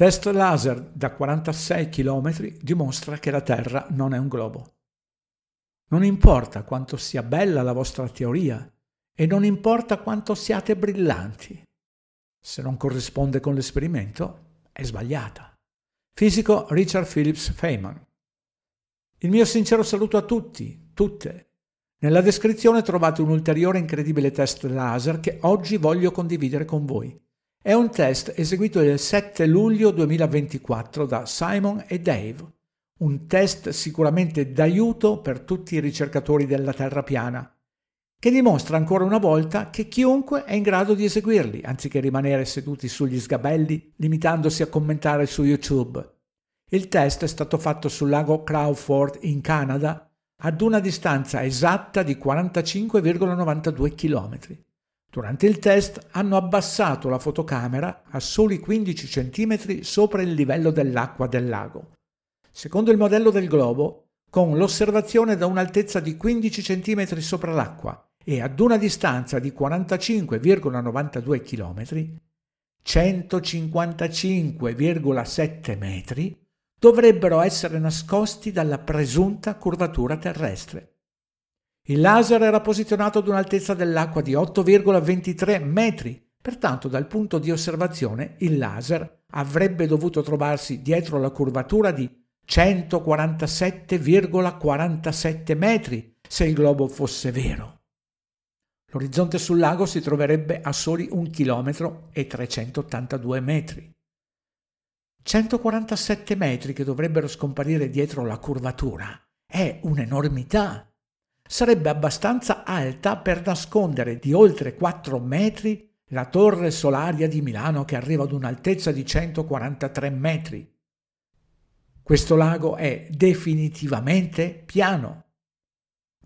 Test laser da 46 km dimostra che la Terra non è un globo. Non importa quanto sia bella la vostra teoria e non importa quanto siate brillanti. Se non corrisponde con l'esperimento, è sbagliata. Fisico Richard Phillips Feynman. Il mio sincero saluto a tutti, tutte. Nella descrizione trovate un ulteriore incredibile test laser che oggi voglio condividere con voi. È un test eseguito il 7 luglio 2024 da Simon e Dave, un test sicuramente d'aiuto per tutti i ricercatori della Terra piana, che dimostra ancora una volta che chiunque è in grado di eseguirli, anziché rimanere seduti sugli sgabelli limitandosi a commentare su YouTube. Il test è stato fatto sul lago Crawford in Canada ad una distanza esatta di 45,92 km. Durante il test hanno abbassato la fotocamera a soli 15 cm sopra il livello dell'acqua del lago. Secondo il modello del globo, con l'osservazione da un'altezza di 15 cm sopra l'acqua e ad una distanza di 45,92 km, 155,7 metri, dovrebbero essere nascosti dalla presunta curvatura terrestre. Il laser era posizionato ad un'altezza dell'acqua di 8,23 metri, pertanto dal punto di osservazione il laser avrebbe dovuto trovarsi dietro la curvatura di 147,47 metri se il globo fosse vero. L'orizzonte sul lago si troverebbe a soli 1 km e 382 metri. 147 metri che dovrebbero scomparire dietro la curvatura è un'enormità sarebbe abbastanza alta per nascondere di oltre 4 metri la torre solaria di Milano che arriva ad un'altezza di 143 metri. Questo lago è definitivamente piano.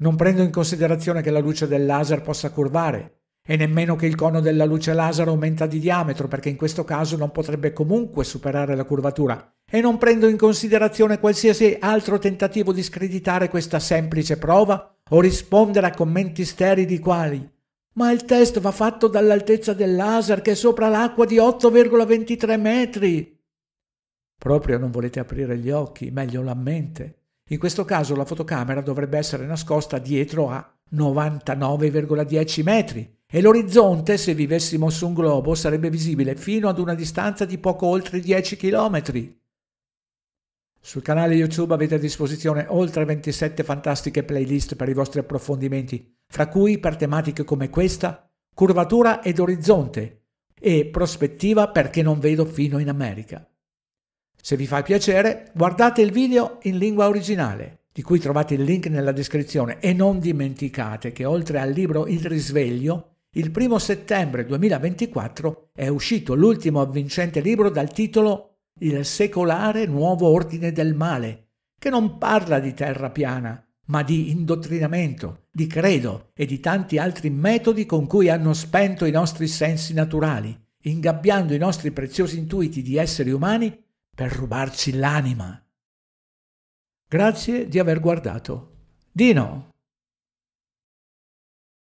Non prendo in considerazione che la luce del laser possa curvare e nemmeno che il cono della luce laser aumenta di diametro perché in questo caso non potrebbe comunque superare la curvatura e non prendo in considerazione qualsiasi altro tentativo di screditare questa semplice prova o rispondere a commenti sterili quali ma il test va fatto dall'altezza del laser che è sopra l'acqua di 8,23 metri. Proprio non volete aprire gli occhi, meglio la mente. In questo caso la fotocamera dovrebbe essere nascosta dietro a 99,10 metri e l'orizzonte, se vivessimo su un globo, sarebbe visibile fino ad una distanza di poco oltre 10 chilometri. Sul canale YouTube avete a disposizione oltre 27 fantastiche playlist per i vostri approfondimenti, fra cui per tematiche come questa, curvatura ed orizzonte e prospettiva perché non vedo fino in America. Se vi fa piacere, guardate il video in lingua originale, di cui trovate il link nella descrizione e non dimenticate che oltre al libro Il risveglio, il primo settembre 2024 è uscito l'ultimo avvincente libro dal titolo il secolare nuovo ordine del male, che non parla di terra piana, ma di indottrinamento, di credo e di tanti altri metodi con cui hanno spento i nostri sensi naturali, ingabbiando i nostri preziosi intuiti di esseri umani per rubarci l'anima. Grazie di aver guardato. Dino,